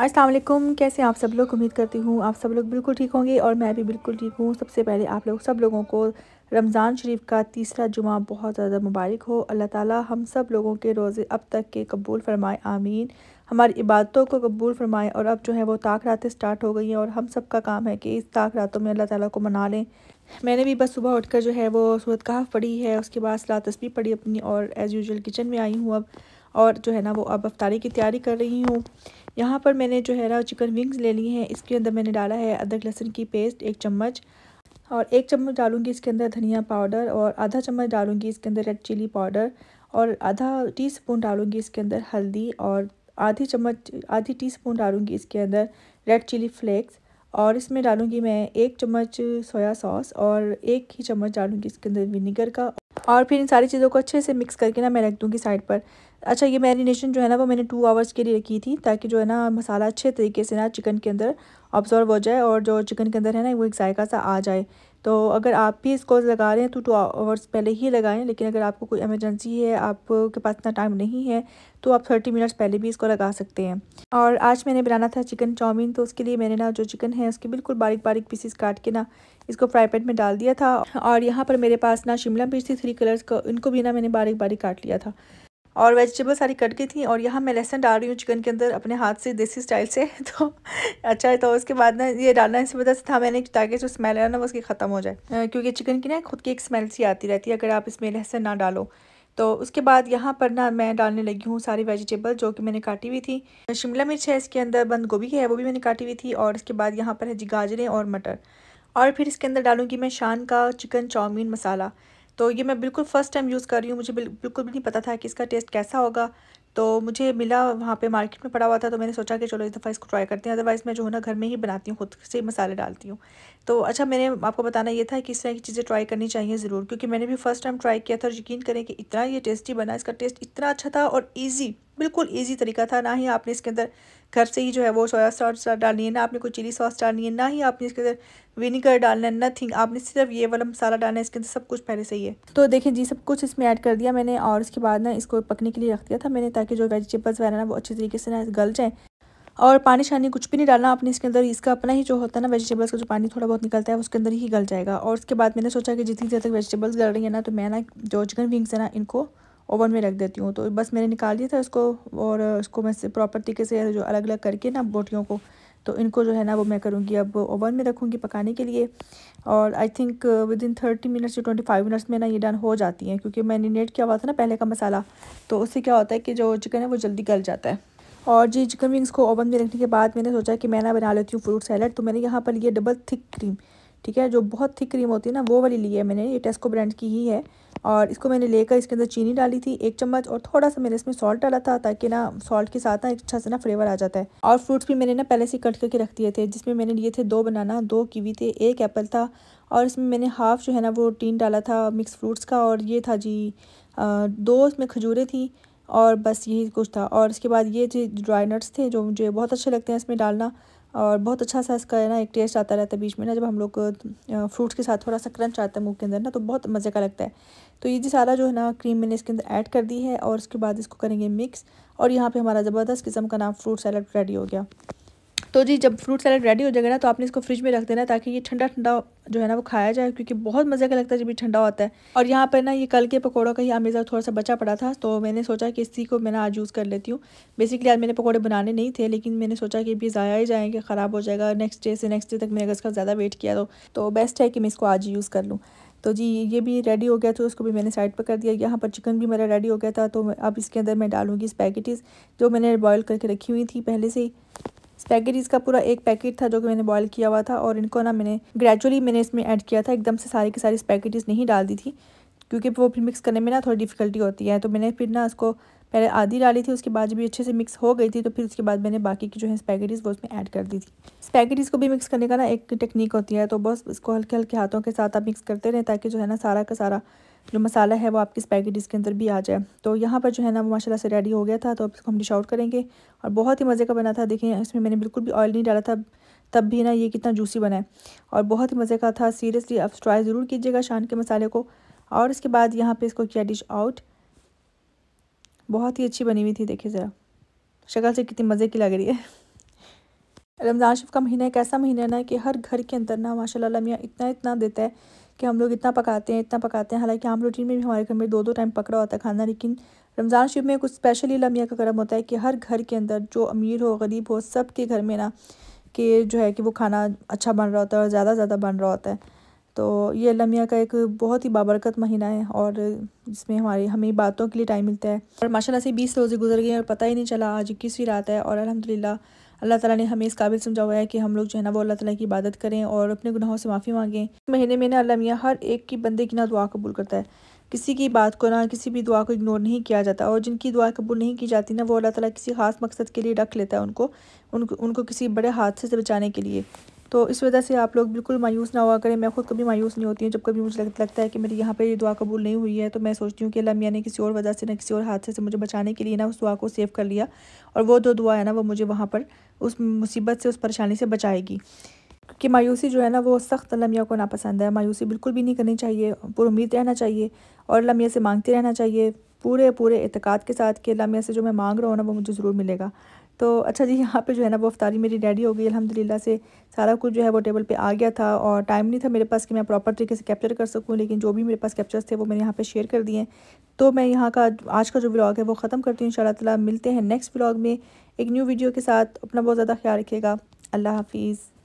असलम कैसे आप सब लोग उम्मीद करती हूँ आप सब लोग बिल्कुल ठीक होंगे और मैं भी बिल्कुल ठीक हूँ सबसे पहले आप लोग सब लोगों को रमज़ान शरीफ का तीसरा जुमा बहुत ज़्यादा मुबारक हो अल्लाह ताला हम सब लोगों के रोज़े अब तक के कबूल फरमाए आमीन हमारी इबादतों को कबूल फरमाए और अब जो है वो ताक रातें स्टार्ट हो गई हैं और हम सब का काम है कि इस ताक रातों में अल्लाह ताला को मना लें मैंने भी बस सुबह उठकर जो है वो सूरत कहा पढ़ी है उसके बाद सलाह तस्वीर पढ़ी अपनी और एज़ यूजल किचन में आई हूँ अब और जो है ना वो अब अफ्तारी की तैयारी कर रही हूँ यहाँ पर मैंने जो है ना चिकन विंग्स ले ली हैं इसके अंदर मैंने डाला है अदरक लहसुन की पेस्ट एक चम्मच और एक चम्मच डालूंगी इसके अंदर धनिया पाउडर और आधा चम्मच डालूंगी इसके अंदर रेड चिली पाउडर और आधा टी स्पून डालूंगी इसके अंदर हल्दी और आधी चम्मच आधी टी स्पून डालूंगी इसके अंदर रेड चिली फ्लेक्स और इसमें डालूंगी मैं एक चम्मच सोया सॉस और एक ही चम्मच डालूंगी इसके अंदर विनीगर का और फिर इन सारी चीज़ों को अच्छे से मिक्स करके ना मैं रख दूँगी साइड पर अच्छा ये मैरिनेशन जो है ना वो मैंने टू आवर्स के लिए रखी थी ताकि जो है ना मसाला अच्छे तरीके से ना चिकन के अंदर ऑब्जॉर्व हो जाए और जो चिकन के अंदर है ना वो एक जायका सा आ जाए तो अगर आप भी इसको लगा रहे हैं तो टू आवर्स पहले ही लगाएं लेकिन अगर आपको कोई इमरजेंसी है आपके पास इतना टाइम नहीं है तो आप थर्टी मिनट्स पहले भी इसको लगा सकते हैं और आज मैंने बनाना था चिकन चाउमीन तो उसके लिए मैंने ना जो चिकन है उसके बिल्कुल बारीक बारीक पीसीस काट के ना इसको फ्राई पैन में डाल दिया था और यहाँ पर मेरे पास ना शिमला मिर्च थी थ्री कलर्स को इनको भी ना मैंने बारीक बारीक काट लिया था और वेजिटेबल सारी कट गई थी और यहाँ मैं लहसन डाल रही हूँ चिकन के अंदर अपने हाथ से देसी स्टाइल से तो अच्छा है तो उसके बाद ना ये डालना इस वजह से था मैंने ताकि जो स्मेल है ना वो उसकी ख़त्म हो जाए क्योंकि चिकन की ना खुद की एक स्मेल सी आती रहती है अगर आप इसमें लहसन ना डालो तो उसके बाद यहाँ पर ना मैं डालने लगी हूँ सारी वेजिटेबल जो कि मैंने काटी हुई थी शिमला मिर्च है इसके अंदर बंद गोभी है वो भी मैंने काटी हुई थी और इसके बाद यहाँ पर है जी गाजरें और मटर और फिर इसके अंदर डालूँगी मैं शान का चिकन चाउमीन मसाला तो ये मैं बिल्कुल फ़र्स्ट टाइम यूज़ कर रही हूँ मुझे बिल्कुल भी नहीं पता था कि इसका टेस्ट कैसा होगा तो मुझे मिला वहाँ पे मार्केट में पड़ा हुआ था तो मैंने सोचा कि चलो इस दफ़ा इसको ट्राई करते हैं अदरवाइज़ मैं जो है ना घर में ही बनाती हूँ खुद से मसाले डालती हूँ तो अच्छा मैंने आपको बताना ये था कि इस तरह की चीज़ें ट्राई करनी चाहिए ज़रूर क्योंकि मैंने भी फ़र्स्ट टाइम ट्राई किया था और यकीन करें कि इतना ये टेस्टी बना इसका टेस्ट इतना अच्छा था और ईजी बिल्कुल ईजी तरीका था ना ही आपने इसके अंदर घर से ही जो है वो सोया सॉस डालनी है ना आपने कोई चिली सॉस डालनी है ना ही आपने इसके अंदर विनीगर डालना है नथिंग आपने सिर्फ ये वाला मसाला डालना है इसके अंदर सब कुछ पहले से ही है तो देखें जी सब कुछ इसमें ऐड कर दिया मैंने और उसके बाद ना इसको पकने के लिए रख दिया था मैंने ताकि जो वेजिटेबल्स वगैरह ना वो अच्छी तरीके से ना गल जाएँ और पानी शानी कुछ भी नहीं डालना आपने इसके अंदर इसका अपना ही जो होता है ना वेजिटेबल्स का जो पानी थोड़ा बहुत निकलता है उसके अंदर ही गल जाएगा और उसके बाद मैंने सोचा कि जितनी देर तक वेजिटेबल्स गल रही है ना तो मैं ना जो चिकन विंग्स है ना इनको ओवन में रख देती हूँ तो बस मैंने निकाल दिया था उसको और उसको मैं प्रॉपर तरीके से जो अलग अलग करके ना बोटियों को तो इनको जो है ना वो मैं करूँगी अब ओवन में रखूँगी पकाने के लिए और I think within thirty minutes या ट्वेंटी फाइव मिनट्स में ना ये डन हो जाती हैं क्योंकि नेट किया हुआ था ना पहले का मसाला तो उससे क्या होता है कि जो चिकन है वो जल्दी गल जाता है और जी चिकन विंग्स को ओवन में रखने के बाद मैंने सोचा कि मैं ना बना लेती हूँ फ्रूट सैलड तो मैंने यहाँ पर लिया डबल थिक क्रीम ठीक है जो बहुत थिक क्रीम होती है ना वो वाली ली है मैंने ये टेस्को ब्रांड की ही है और इसको मैंने लेकर इसके अंदर चीनी डाली थी एक चम्मच और थोड़ा सा मैंने इसमें सॉल्ट डाला था ताकि ना सॉल्ट के साथ ना अच्छा सा ना फ्लेवर आ जाता है और फ्रूट्स भी मैंने ना पहले से कट करके रख दिए थे जिसमें मैंने लिए थे दो बनाना दो कीवी थे एक एप्पल था और इसमें मैंने हाफ़ जो है ना वो टीन डाला था मिक्स फ्रूट्स का और ये था जी दो इसमें खजूरें थी और बस यही कुछ था और इसके बाद ये जो ड्राई नट्स थे जो मुझे बहुत अच्छे लगते हैं इसमें डालना और बहुत अच्छा सा इसका ना एक टेस्ट आता रहता है बीच में ना जब हम लोग फ्रूट्स के साथ थोड़ा सा क्रंच आता है मुँह के अंदर ना तो बहुत मज़े का लगता है तो ये जी सारा जो है ना क्रीम मैंने इसके अंदर ऐड कर दी है और उसके बाद इसको करेंगे मिक्स और यहाँ पे हमारा ज़बरदस्त किस्म का नाम फ्रूट सैलड रेडी हो गया तो जी जब फ्रूट सैलड रेडी हो जाएगा ना तो आपने इसको फ्रिज में रख देना ताकि ये ठंडा ठंडा जो है ना वो खाया जाए क्योंकि बहुत मज़े का लगता है जब ये ठंडा होता है और यहाँ पर ना ये कल के पकौड़ों का ही अमेज़ा थोड़ा सा बचा पड़ा था तो मैंने सोचा कि इसी को मैं आज यूज़ कर लेती हूँ बेसिकली आज मैंने पकौड़े बनाने नहीं थे लेकिन मैंने सोचा कि अभी ज़ाया ही जाएंगे ख़राब हो जाएगा नेक्स्ट डे से नेक्स्ट डे तक मैंने अगर इसका ज़्यादा वेट किया तो, तो बेस्ट है कि मैं इसको आज यूज़ कर लूँ तो जी ये भी रेडी हो गया तो उसको भी मैंने साइड पर कर दिया यहाँ पर चिकन भी मेरा रेडी हो गया था तो अब इसके अंदर मैं डालूँगी स्पैगेटीज़ जो मैंने बॉयल करके रखी हुई थी पहले से ही स्पैगेटीज का पूरा एक पैकेट था जो कि मैंने बॉयल किया हुआ था और इनको ना मैंने ग्रेजुअली मैंने इसमें ऐड किया था एकदम से सारी की सारी पैकेटेज नहीं डाल दी थी क्योंकि वो फिर मिक्स करने में ना थोड़ी डिफिकल्टी होती है तो मैंने फिर ना उसको पहले आधी डाली थी उसके बाद जब अच्छे से मिक्स हो गई थी तो फिर उसके बाद मैंने बाकी की जो है स्पैगेटीज़ वो उसमें ऐड कर दी थी स्पैगेटीज़ को भी मिक्स करने का ना एक टेक्निक होती है तो बस इसको हल्के हल्के हाथों के साथ आप मिक्स करते रहें ताकि जो है ना सारा का सारा जो मसाला है वो आपकी स्पैगेटीज़ के अंदर भी आ जाए तो यहाँ पर जो है ना वो माशाल्लाह से रेडी हो गया था तो अब इसको हम डिश आउट करेंगे और बहुत ही मज़े का बना था देखिए इसमें मैंने बिल्कुल भी ऑयल नहीं डाला था तब भी ना ये कितना जूसी बना है और बहुत ही मज़े का था सीरियसली आप ट्राई ज़रूर कीजिएगा शान के मसाले को और इसके बाद यहाँ पर इसको किया डिश आउट बहुत ही अच्छी बनी हुई थी देखिए ज़रा शक्ल से कितनी मज़े की लग रही है रमज़ान शरीफ का महीना एक ऐसा महीना है ना कि हर घर के अंदर ना माशाल्लाह मियाँ इतना इतना देता है कि हम लोग इतना पकाते हैं इतना पकाते हैं हालांकि आम रूटीन में भी हमारे घर में दो दो टाइम पकड़ा होता है खाना लेकिन रमज़ान शरीफ में कुछ स्पेशली लमिया का करम होता है कि हर घर के अंदर जो अमीर हो गरीब हो सब के घर में ना कि जो है कि वो खाना अच्छा बन रहा होता है और ज़्यादा ज़्यादा बन रहा होता है तो ये लमिया का एक बहुत ही बाबरकत महीना है और जिसमें हमारी हमें बातों के लिए टाइम मिलता है और माशाल्लाह से बीस रोज़े गुजर गए और पता ही नहीं चला आज इक्कीसवीं रात है और अलहमदिल्ला अल्लाह ताला ने हमें इस काबिल समझा हुआ है कि हम लोग जो है ना वो अल्लाह ताला की इबादत करें और अपने गुनाहों से माफ़ी मांगें महीने में ना अल्लाह मियाँ हर एक की बंदे की ना दुआ कबूल करता है किसी की बात को ना किसी भी दुआ को इग्नोर नहीं किया जाता और जिनकी दुआ कबूल नहीं की जाती ना वो अल्लाह ताला किसी खास मकसद के लिए रख लेता है उनको उनको किसी बड़े हादसे से बचाने के लिए तो इस वजह से आप लोग बिल्कुल मायूस ना हुआ करें मैं खुद कभी मायूस नहीं होती हूँ जब कभी मुझे लगता है कि मेरी यहाँ पर ये दुआ कबूल नहीं हुई है तो मैं सोचती हूँ कि अल्लाह मियाँ ने किसी और वजह से ना किसी और हादसे से मुझे बचाने के लिए ना उस दुआ को सेव कर लिया और वो दो दुआ है ना वो मुझे वहाँ पर उस मुसीबत से उस परेशानी से बचाएगी क्योंकि मायूसी जो है ना वो सख्त लमिया को नापसंद है मायूसी बिल्कुल भी नहीं करनी चाहिए पुरुद रहना चाहिए और लमिया से मांगते रहना चाहिए पूरे पूरे एतक़ाद के साथ कि लमिया से जो मैं मांग रहा हूँ ना वो मुझे ज़रूर मिलेगा तो अच्छा जी यहाँ पे जो है ना वो अफ्तारी मेरी रेडी हो गई अलहमदिल्ला से सारा कुछ जो है वो टेबल पे आ गया था और टाइम नहीं था मेरे पास कि मैं प्रॉपर तरीके से कैप्चर कर सकूँ लेकिन जो भी मेरे पास कैप्चर्स थे वो मैंने यहाँ पे शेयर कर दिए तो मैं यहाँ का आज का जो ब्लॉग है वो ख़त्म करती हूँ इन शिलते मिलते हैं नेक्स्ट ब्लॉग में एक न्यू वीडियो के साथ अपना बहुत ज़्यादा ख्याल रखिएगा अल्लाह हाफिज़